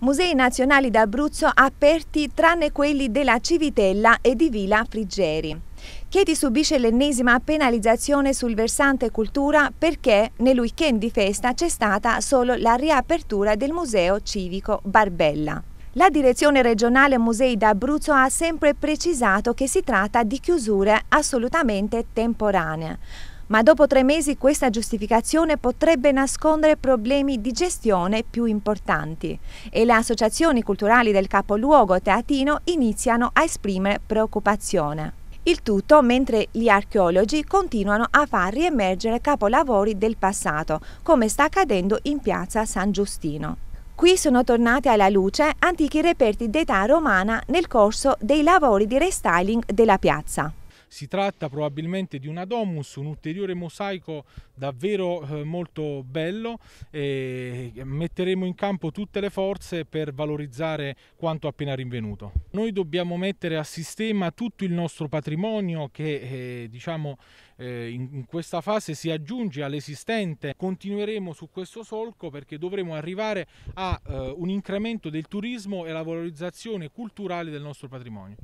Musei nazionali d'Abruzzo aperti tranne quelli della Civitella e di Villa Frigeri. Chieti subisce l'ennesima penalizzazione sul versante cultura perché nel weekend di festa c'è stata solo la riapertura del Museo Civico Barbella. La direzione regionale Musei d'Abruzzo ha sempre precisato che si tratta di chiusure assolutamente temporanee ma dopo tre mesi questa giustificazione potrebbe nascondere problemi di gestione più importanti e le associazioni culturali del capoluogo teatino iniziano a esprimere preoccupazione. Il tutto mentre gli archeologi continuano a far riemergere capolavori del passato, come sta accadendo in piazza San Giustino. Qui sono tornati alla luce antichi reperti d'età romana nel corso dei lavori di restyling della piazza. Si tratta probabilmente di una domus, un ulteriore mosaico davvero eh, molto bello e metteremo in campo tutte le forze per valorizzare quanto appena rinvenuto. Noi dobbiamo mettere a sistema tutto il nostro patrimonio che eh, diciamo eh, in, in questa fase si aggiunge all'esistente. Continueremo su questo solco perché dovremo arrivare a eh, un incremento del turismo e la valorizzazione culturale del nostro patrimonio.